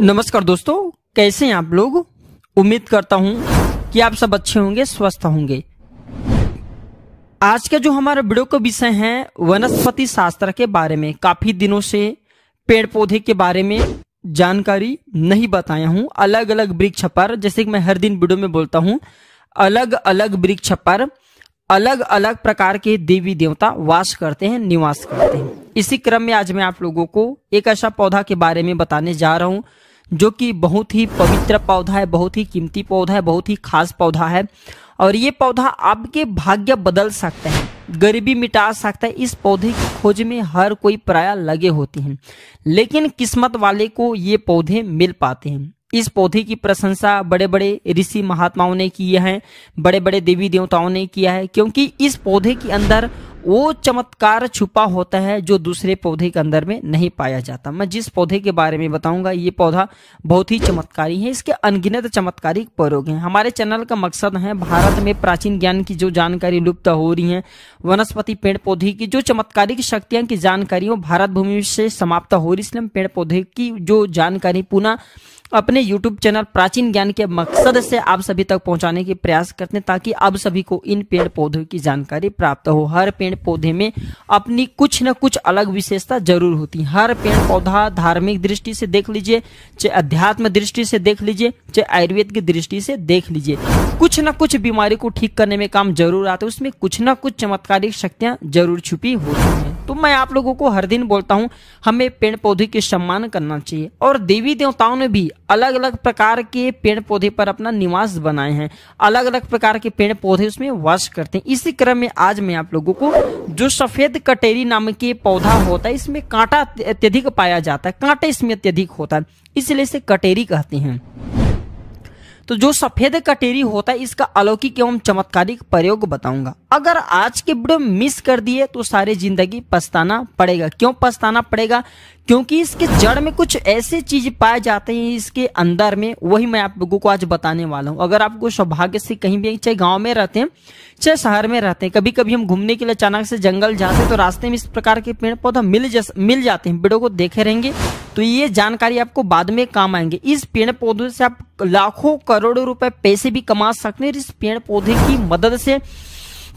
नमस्कार दोस्तों कैसे हैं आप लोग उम्मीद करता हूं कि आप सब अच्छे होंगे स्वस्थ होंगे आज का जो हमारा वीडियो का विषय है वनस्पति शास्त्र के बारे में काफी दिनों से पेड़ पौधे के बारे में जानकारी नहीं बताया हूं अलग अलग वृक्ष पर जैसे कि मैं हर दिन वीडियो में बोलता हूं अलग अलग वृक्ष पर अलग अलग प्रकार के देवी देवता वास करते हैं निवास करते हैं इसी क्रम में आज मैं आप लोगों को एक ऐसा पौधा के बारे में बताने जा रहा हूं जो कि बहुत ही पवित्र पौधा है बहुत ही कीमती पौधा है बहुत ही खास पौधा है और ये पौधा आपके भाग्य बदल सकता है गरीबी मिटा सकता है इस पौधे की खोज में हर कोई प्राय लगे होते हैं लेकिन किस्मत वाले को ये पौधे मिल पाते हैं इस पौधे की प्रशंसा बड़े बड़े ऋषि महात्माओं ने की है बड़े बड़े देवी देवताओं ने किया है क्योंकि इस पौधे के अंदर वो चमत्कार छुपा होता है जो दूसरे पौधे के अंदर में नहीं पाया जाता मैं जिस पौधे के बारे में बताऊंगा ये पौधा बहुत ही चमत्कारी है इसके अनगिनत चमत्कारी प्रयोग हैं हमारे चैनल का मकसद है भारत में प्राचीन ज्ञान की जो जानकारी लुप्त हो रही है वनस्पति पेड़ पौधे की जो चमत्कारिक शक्तियां की जानकारी वो भारत भूमि से समाप्त हो रही इसलिए पेड़ पौधे की जो जानकारी पुनः अपने YouTube चैनल प्राचीन ज्ञान के मकसद से आप सभी तक पहुंचाने के प्रयास करते हैं ताकि आप सभी को इन पेड़ पौधों की जानकारी प्राप्त हो हर पेड़ पौधे में अपनी कुछ न कुछ अलग विशेषता जरूर होती है हर पेड़ पौधा धार्मिक दृष्टि से देख लीजिए चाहे अध्यात्म दृष्टि से देख लीजिए चाहे आयुर्वेद की दृष्टि से देख लीजिए कुछ न कुछ बीमारी को ठीक करने में काम जरूर आता है उसमें कुछ न कुछ चमत्कारिक शक्तियाँ जरूर छुपी होती है तो मैं आप लोगों को हर दिन बोलता हूँ हमें पेड़ पौधे के सम्मान करना चाहिए और देवी देवताओं ने भी अलग अलग प्रकार के पेड़ पौधे पर अपना निवास बनाए हैं अलग अलग प्रकार के पेड़ पौधे उसमें वास करते हैं इसी क्रम में आज मैं आप लोगों को जो सफेद कटेरी नाम के पौधा होता है इसमें कांटा अत्यधिक पाया जाता है कांटे इसमें अत्यधिक होता है इसलिए इसे कटेरी कहते हैं तो जो सफेद कटेरी होता है इसका अलौकिक एवं चमत्कारिक प्रयोग बताऊंगा अगर आज के वीडियो मिस कर दिए तो सारी जिंदगी पछताना पड़ेगा क्यों पछताना पड़ेगा क्योंकि इसके जड़ में कुछ ऐसे चीज पाए जाते हैं इसके अंदर में वही मैं आप लोगों को आज बताने वाला हूँ अगर आपको सौभाग्य से कहीं भी चाहे गाँव में रहते हैं चाहे शहर में रहते हैं कभी कभी हम घूमने के लिए अचानक से जंगल जाते हैं तो रास्ते में इस प्रकार के पेड़ पौधा मिल जा, मिल जाते हैं वीडियो को देखे रहेंगे तो ये जानकारी आपको बाद में काम आएंगे इस पेड़ पौधे से आप लाखों करोड़ों रुपए पैसे भी कमा सकते हैं इस पेड़ पौधे की मदद से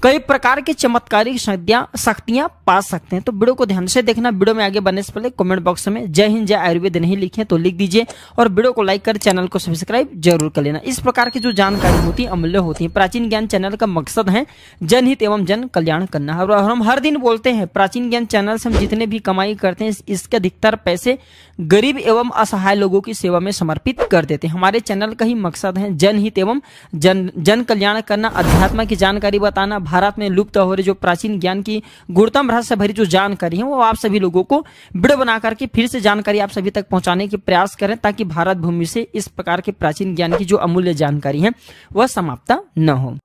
कई प्रकार की चमत्कारी शक्तियां पा सकते हैं तो वीडियो को ध्यान से देखना वीडियो में आगे बनने से पहले कमेंट बॉक्स में जय हिंद जय आयुर्वेद नहीं लिखे तो लिख दीजिए और वीडियो को लाइक कर चैनल को सब्सक्राइब जरूर कर लेना इस प्रकार की जो जानकारी होती है अमूल्य होती है प्राचीन ज्ञान चैनल का मकसद है जनहित एवं जन कल्याण करना और हम हर दिन बोलते हैं प्राचीन ज्ञान चैनल से हम जितने भी कमाई करते हैं इसके अधिकतर पैसे गरीब एवं असहाय लोगों की सेवा में समर्पित कर देते हैं हमारे चैनल का ही मकसद है जनहित एवं जन जन कल्याण करना अध्यात्म की जानकारी बताना भारत में लुप्त हो रहे जो प्राचीन ज्ञान की गुणतम रहस्य से भरी जो जानकारी है वो आप सभी लोगों को बिड़ बना करके फिर से जानकारी आप सभी तक पहुंचाने के प्रयास करें ताकि भारत भूमि से इस प्रकार के प्राचीन ज्ञान की जो अमूल्य जानकारी है वह समाप्त न हो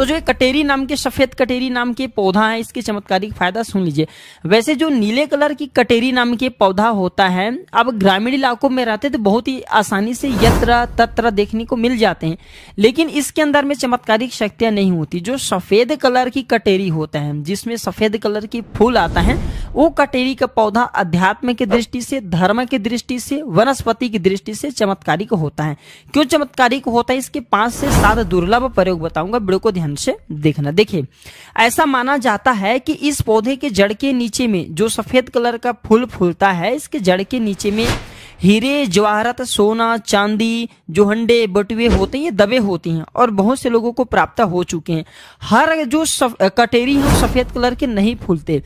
तो जो कटेरी नाम के सफेद कटेरी नाम के पौधा है इसके चमत्कारिक फायदा सुन लीजिए वैसे जो नीले कलर की कटेरी नाम के पौधा होता है अब ग्रामीण इलाकों में रहते तो बहुत ही आसानी से यत्र तत्र देखने को मिल जाते हैं लेकिन इसके अंदर में चमत्कारिक शक्तियां नहीं होती जो सफेद कलर की कटेरी होता है जिसमें सफेद कलर की फूल आता है वो कटेरी का पौधा अध्यात्म की दृष्टि से धर्म की दृष्टि से वनस्पति की दृष्टि से चमत्कारिक होता है क्यों चमत्कारिक होता है इसके पांच से सात दुर्लभ प्रयोग बताऊंगा बिल्कुल को ध्यान ध्यान से देखना देखिए ऐसा माना जाता है कि इस पौधे के जड़ के नीचे में जो सफेद कलर का फूल फूलता है इसके जड़ के नीचे में हीरे जवाहरात सोना चांदी जो हंडे बटुए होते हैं ये दबे होती हैं और बहुत से लोगों को प्राप्त हो चुके हैं हर जो सफ, कटेरी है सफेद कलर के नहीं फूलते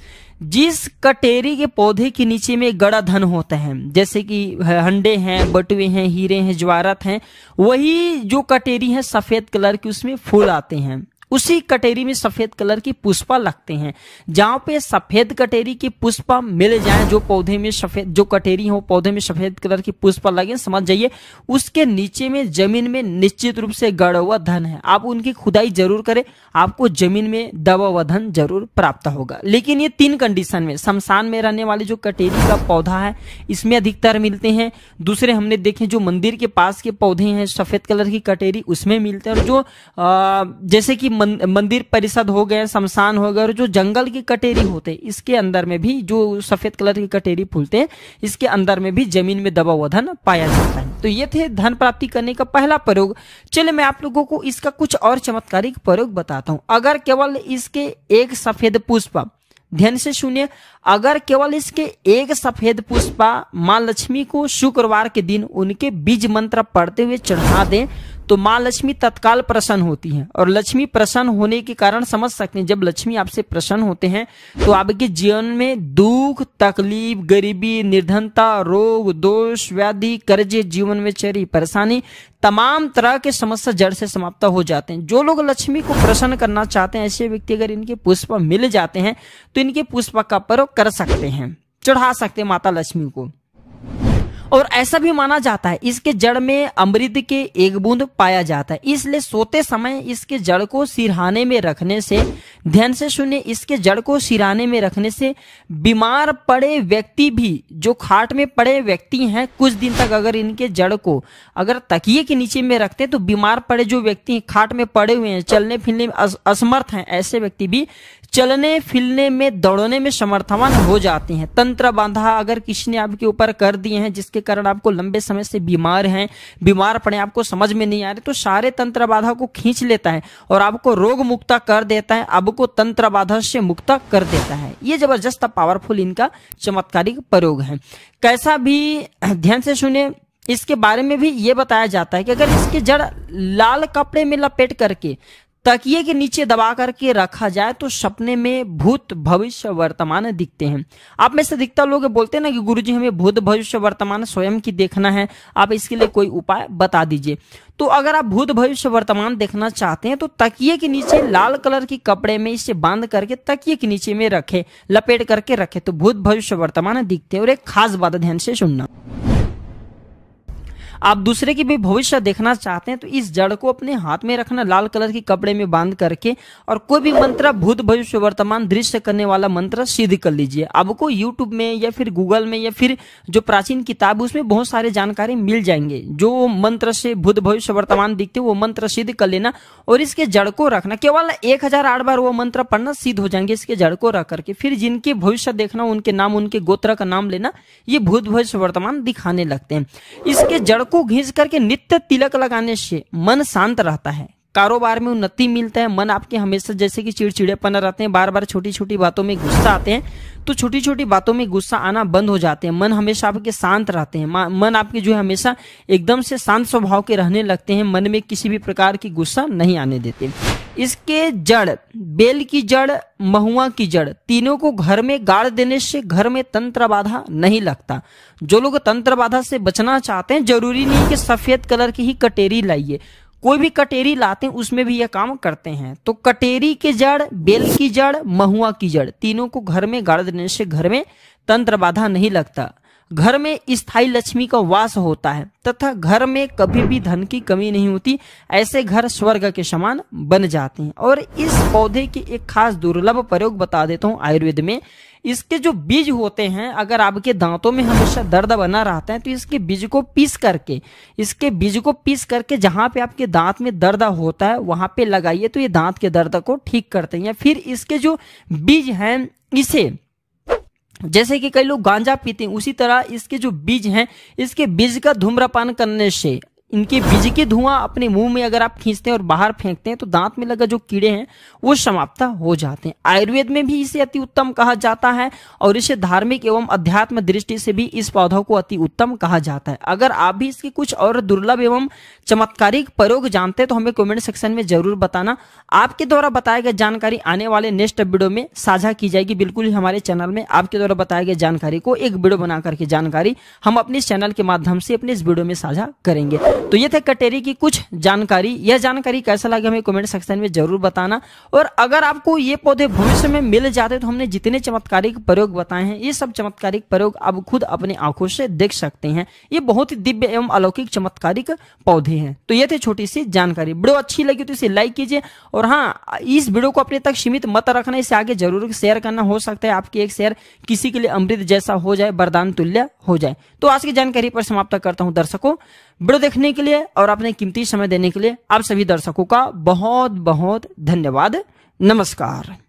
जिस कटेरी के पौधे के नीचे में गड़ा धन होता है जैसे कि हंडे हैं बटुए हैं हीरे हैं ज्वारत हैं वही जो कटेरी है सफेद कलर के उसमें फूल आते हैं उसी कटेरी में सफेद कलर की पुष्पा लगते हैं जहां पे सफेद कटेरी की पुष्पा मिल जाए जो पौधे में सफेद जो कटेरी हो पौधे में सफेद कलर की पुष्पा लगे समझ जाइए उसके नीचे में जमीन में निश्चित रूप से गड़ा हुआ धन है आप उनकी खुदाई जरूर करें आपको जमीन में दबा हुआ धन जरूर प्राप्त होगा लेकिन ये तीन कंडीशन में शमशान में रहने वाले जो कटेरी का पौधा है इसमें अधिकतर मिलते हैं दूसरे हमने देखे जो मंदिर के पास के पौधे हैं सफेद कलर की कटेरी उसमें मिलते हैं और जो जैसे कि मंदिर परिषद हो गए शमशान हो गए और जो जंगल की कटेरी होते हैं इसके अंदर में भी जो सफेद कलर की कटेरी फूलते हैं इसके अंदर में भी जमीन में दबा हुआ धन पाया जाता है तो ये थे धन प्राप्ति करने का पहला प्रयोग चलिए मैं आप लोगों को इसका कुछ और चमत्कारिक प्रयोग बताता हूँ अगर केवल इसके एक सफेद पुष्प ध्यान से सुनिए अगर केवल इसके एक सफेद पुष्पा माँ लक्ष्मी को शुक्रवार के दिन उनके बीज मंत्र पढ़ते हुए चढ़ा दें तो माँ लक्ष्मी तत्काल प्रसन्न होती हैं और लक्ष्मी प्रसन्न होने के कारण समझ सकते हैं जब लक्ष्मी आपसे प्रसन्न होते हैं तो आपके जीवन में दुख तकलीफ गरीबी निर्धनता रोग दोष व्याधि कर्जे जीवन में चरी परेशानी तमाम तरह के समस्या जड़ से समाप्त हो जाते हैं जो लोग लक्ष्मी को प्रसन्न करना चाहते हैं ऐसे व्यक्ति अगर इनके पुष्प मिल जाते हैं तो इनके पुष्प का प्रयोग कर सकते हैं चढ़ा सकते हैं माता लक्ष्मी को और ऐसा भी माना जाता है इसके जड़ में अमृत के एक बूंद पाया जाता है इसलिए सोते समय इसके जड़ को सिरहाने में रखने से ध्यान से सुने इसके जड़ को सिरहाने में रखने से बीमार पड़े व्यक्ति भी जो खाट में पड़े व्यक्ति हैं कुछ दिन तक अगर इनके जड़ को अगर तकिए के नीचे में रखते तो बीमार पड़े जो व्यक्ति खाट में पड़े हुए हैं चलने फिरने में अस, असमर्थ हैं ऐसे व्यक्ति भी चलने फिरने में दौड़ने में समर्थवान हो जाते हैं तंत्र बांधा अगर किसी ने आपके ऊपर कर दिए हैं जिस जिसके कारण आपको लंबे समय से बीमार हैं बीमार पड़े आपको समझ में नहीं आ रहे तो सारे तंत्र बाधा को खींच लेता है और आपको रोग मुक्ता कर देता है आपको तंत्र बाधा से मुक्ता कर देता है ये जबरदस्त पावरफुल इनका चमत्कारिक प्रयोग है कैसा भी ध्यान से सुने इसके बारे में भी ये बताया जाता है कि अगर इसकी जड़ लाल कपड़े में लपेट करके तकिए के नीचे दबा करके रखा जाए तो सपने में भूत भविष्य वर्तमान दिखते हैं आप में से अधिकतर लोग बोलते हैं ना कि गुरुजी हमें भूत भविष्य वर्तमान स्वयं की देखना है आप इसके लिए कोई उपाय बता दीजिए तो अगर आप भूत भविष्य वर्तमान देखना चाहते हैं तो तकिए के नीचे लाल कलर के कपड़े में इसे बांध करके तकिए के नीचे में रखे लपेट करके रखे तो भूत भविष्य वर्तमान दिखते हैं और एक खास बात ध्यान से सुनना आप दूसरे की भी भविष्य देखना चाहते हैं तो इस जड़ को अपने हाथ में रखना लाल कलर के कपड़े में बांध करके और कोई भी मंत्र भूत भविष्य वर्तमान दृश्य करने वाला मंत्र सिद्ध कर लीजिए आपको यूट्यूब में या फिर गूगल में या फिर जो प्राचीन किताब उसमें बहुत सारे जानकारी मिल जाएंगे जो मंत्र से भूत भविष्य वर्तमान दिखते वो मंत्र सिद्ध कर लेना और इसके जड़ को रखना केवल एक हजार आठ बार वो मंत्र पढ़ना सिद्ध हो जाएंगे इसके जड़ को रख करके फिर जिनके भविष्य देखना उनके नाम उनके गोत्र का नाम लेना ये भूत भविष्य वर्तमान दिखाने लगते हैं इसके जड़ को घिस करके नित्य तिलक लगाने से मन शांत रहता है कारोबार में उन्नति मिलता है मन आपके हमेशा जैसे कि चिड़चिड़ेपन रहते हैं बार बार छोटी छोटी बातों में गुस्सा आते हैं तो छोटी छोटी बातों में गुस्सा आना बंद हो जाते हैं मन हमेशा आपके शांत रहते हैं मन आपके जो है हमेशा एकदम से शांत स्वभाव के रहने लगते हैं मन में किसी भी प्रकार की गुस्सा नहीं आने देते इसके जड़ बेल की जड़ महुआ की जड़ तीनों को घर में गाड़ देने से घर में तंत्र बाधा नहीं लगता जो लोग तंत्र बाधा से बचना चाहते हैं जरूरी नहीं कि सफेद कलर की ही कटेरी लाइए कोई भी कटेरी लाते हैं उसमें भी यह काम करते हैं तो कटेरी के जड़ बेल की जड़ महुआ की जड़ तीनों को घर में गाड़ देने से घर में तंत्र बाधा नहीं लगता घर में स्थाई लक्ष्मी का वास होता है तथा घर में कभी भी धन की कमी नहीं होती ऐसे घर स्वर्ग के समान बन जाते हैं और इस पौधे की एक खास दुर्लभ प्रयोग बता देता हूँ आयुर्वेद में इसके जो बीज होते हैं अगर आपके दांतों में हमेशा दर्द बना रहता है तो इसके बीज को पीस करके इसके बीज को पीस करके जहाँ पे आपके दांत में दर्द होता है वहाँ पे लगाइए तो ये दांत के दर्द को ठीक करते हैं या फिर इसके जो बीज हैं इसे जैसे कि कई लोग गांजा पीते हैं उसी तरह इसके जो बीज हैं इसके बीज का धूम्रपान करने से इनके बीज के धुआं अपने मुंह में अगर आप खींचते हैं और बाहर फेंकते हैं तो दांत में लगा जो कीड़े हैं वो समाप्त हो जाते हैं आयुर्वेद में भी इसे अति उत्तम कहा जाता है और इसे धार्मिक एवं अध्यात्म दृष्टि से भी इस पौधा को अति उत्तम कहा जाता है अगर आप भी इसके कुछ और दुर्लभ एवं चमत्कारिक प्रयोग जानते हैं तो हमें कॉमेंट सेक्शन में जरूर बताना आपके द्वारा बताया गया जानकारी आने वाले नेक्स्ट वीडियो में साझा की जाएगी बिल्कुल हमारे चैनल में आपके द्वारा बताया गया जानकारी को एक वीडियो बना करके जानकारी हम अपने चैनल के माध्यम से अपने इस वीडियो में साझा करेंगे तो ये थे कटेरी की कुछ जानकारी यह जानकारी कैसा लगे हमें कमेंट सेक्शन में जरूर बताना और अगर आपको ये पौधे भविष्य में मिल जाते तो हमने जितने चमत्कारिक प्रयोग बताए हैं ये सब चमत्कारिक प्रयोग आप खुद अपनी आंखों से देख सकते हैं ये बहुत ही दिव्य एवं अलौकिक चमत्कारिक पौधे हैं तो ये थे छोटी सी जानकारी वीडियो अच्छी लगी तो इसे लाइक कीजिए और हाँ इस वीडियो को अपने तक सीमित मत रखना इसे आगे जरूर शेयर करना हो सकता है आपकी एक शेयर किसी के लिए अमृत जैसा हो जाए वरदान तुल्य हो जाए तो आज की जानकारी पर समाप्त करता हूँ दर्शकों वीडियो देखने सुनने के लिए और अपने कीमती समय देने के लिए आप सभी दर्शकों का बहुत बहुत धन्यवाद नमस्कार